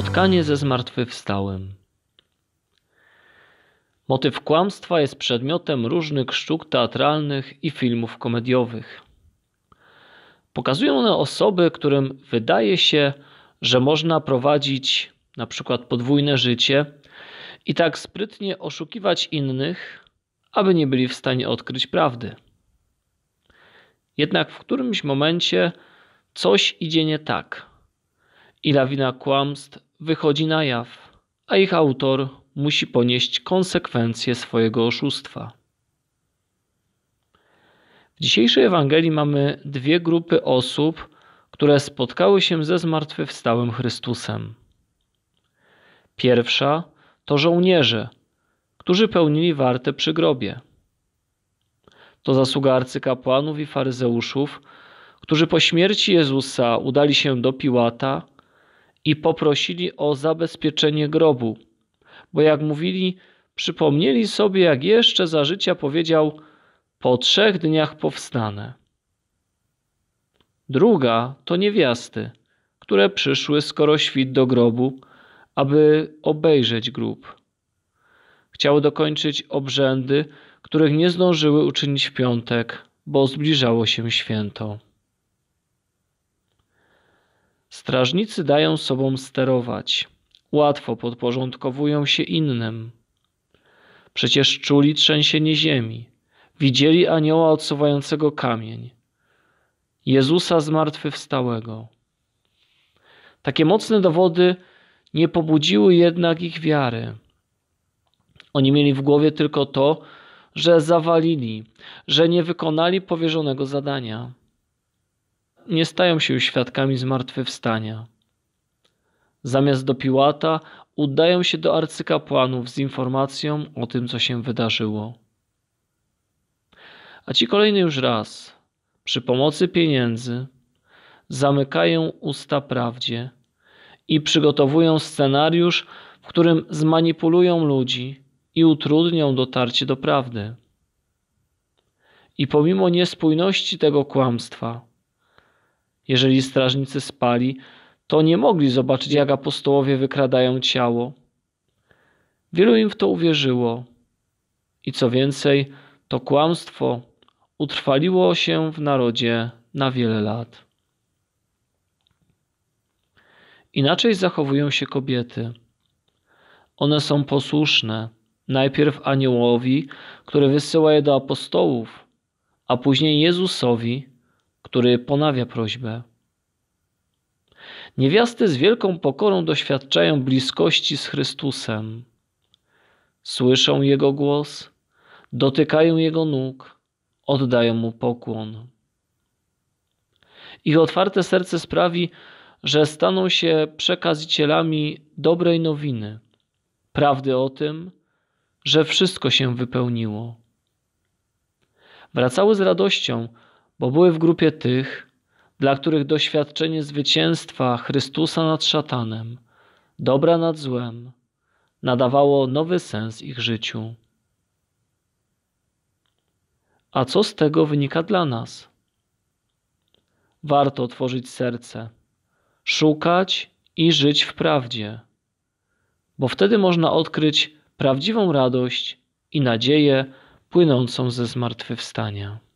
Spotkanie ze zmartwychwstałym. Motyw kłamstwa jest przedmiotem różnych sztuk teatralnych i filmów komediowych. Pokazują one osoby, którym wydaje się, że można prowadzić na przykład podwójne życie i tak sprytnie oszukiwać innych, aby nie byli w stanie odkryć prawdy. Jednak w którymś momencie coś idzie nie tak i lawina kłamstw wychodzi na jaw, a ich autor musi ponieść konsekwencje swojego oszustwa. W dzisiejszej Ewangelii mamy dwie grupy osób, które spotkały się ze zmartwychwstałym Chrystusem. Pierwsza to żołnierze, którzy pełnili wartę przy grobie. To zasługa arcykapłanów i faryzeuszów, którzy po śmierci Jezusa udali się do Piłata i poprosili o zabezpieczenie grobu. Bo jak mówili, przypomnieli sobie, jak jeszcze za życia powiedział: Po trzech dniach powstanę. Druga to niewiasty, które przyszły skoro świt do grobu, aby obejrzeć grób. Chciały dokończyć obrzędy, których nie zdążyły uczynić w piątek, bo zbliżało się święto. Strażnicy dają sobą sterować. Łatwo podporządkowują się innym. Przecież czuli trzęsienie ziemi. Widzieli anioła odsuwającego kamień. Jezusa zmartwychwstałego. Takie mocne dowody nie pobudziły jednak ich wiary. Oni mieli w głowie tylko to, że zawalili, że nie wykonali powierzonego zadania nie stają się świadkami zmartwychwstania. Zamiast do Piłata udają się do arcykapłanów z informacją o tym, co się wydarzyło. A ci kolejny już raz, przy pomocy pieniędzy, zamykają usta prawdzie i przygotowują scenariusz, w którym zmanipulują ludzi i utrudnią dotarcie do prawdy. I pomimo niespójności tego kłamstwa, jeżeli strażnicy spali, to nie mogli zobaczyć, jak apostołowie wykradają ciało. Wielu im w to uwierzyło. I co więcej, to kłamstwo utrwaliło się w narodzie na wiele lat. Inaczej zachowują się kobiety. One są posłuszne najpierw aniołowi, który wysyła je do apostołów, a później Jezusowi, który ponawia prośbę. Niewiasty z wielką pokorą doświadczają bliskości z Chrystusem. Słyszą Jego głos, dotykają Jego nóg, oddają Mu pokłon. Ich otwarte serce sprawi, że staną się przekazicielami dobrej nowiny, prawdy o tym, że wszystko się wypełniło. Wracały z radością, bo były w grupie tych, dla których doświadczenie zwycięstwa Chrystusa nad szatanem, dobra nad złem, nadawało nowy sens ich życiu. A co z tego wynika dla nas? Warto otworzyć serce, szukać i żyć w prawdzie, bo wtedy można odkryć prawdziwą radość i nadzieję płynącą ze zmartwychwstania.